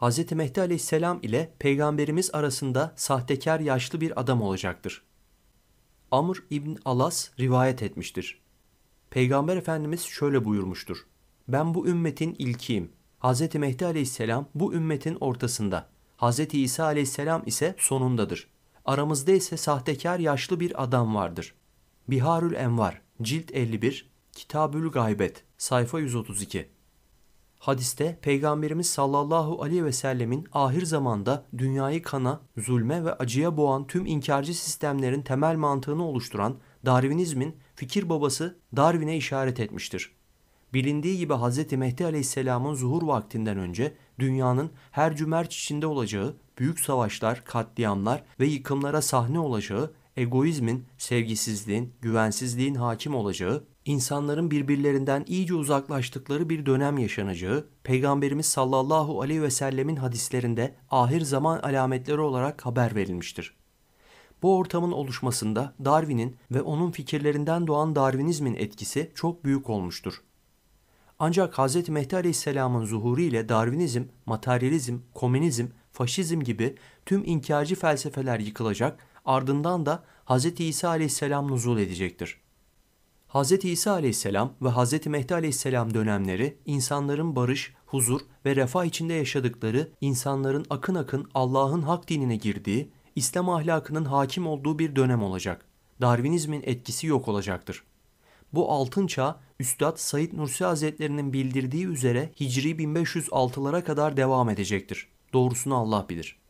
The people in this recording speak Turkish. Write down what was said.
Hz. Mehdi aleyhisselam ile peygamberimiz arasında sahtekar yaşlı bir adam olacaktır. Amr ibn Alas rivayet etmiştir. Peygamber Efendimiz şöyle buyurmuştur. Ben bu ümmetin ilkiyim. Hz. Mehdi aleyhisselam bu ümmetin ortasında. Hz. İsa aleyhisselam ise sonundadır. Aramızda ise sahtekar yaşlı bir adam vardır. Biharül Envar, Cilt 51, Kitabül Gaybet, sayfa 132. Hadiste Peygamberimiz sallallahu aleyhi ve sellemin ahir zamanda dünyayı kana, zulme ve acıya boğan tüm inkarcı sistemlerin temel mantığını oluşturan Darwinizmin fikir babası Darwin'e işaret etmiştir. Bilindiği gibi Hz. Mehdi Aleyhisselam'ın zuhur vaktinden önce dünyanın her cümerç içinde olacağı, büyük savaşlar, katliamlar ve yıkımlara sahne olacağı egoizmin, sevgisizliğin, güvensizliğin hakim olacağı, insanların birbirlerinden iyice uzaklaştıkları bir dönem yaşanacağı, Peygamberimiz sallallahu aleyhi ve sellemin hadislerinde ahir zaman alametleri olarak haber verilmiştir. Bu ortamın oluşmasında Darwin'in ve onun fikirlerinden doğan Darwinizmin etkisi çok büyük olmuştur. Ancak Hz. Mehdi Aleyhisselam'ın zuhuru ile Darwinizm, materyalizm, komünizm, faşizm gibi tüm inkarcı felsefeler yıkılacak Ardından da Hz. İsa aleyhisselam nuzul edecektir. Hz. İsa aleyhisselam ve Hz. Mehdi aleyhisselam dönemleri insanların barış, huzur ve refah içinde yaşadıkları, insanların akın akın Allah'ın hak dinine girdiği, İslam ahlakının hakim olduğu bir dönem olacak. Darwinizmin etkisi yok olacaktır. Bu altın çağ Üstad Said Nursi Hazretlerinin bildirdiği üzere Hicri 1506'lara kadar devam edecektir. Doğrusunu Allah bilir.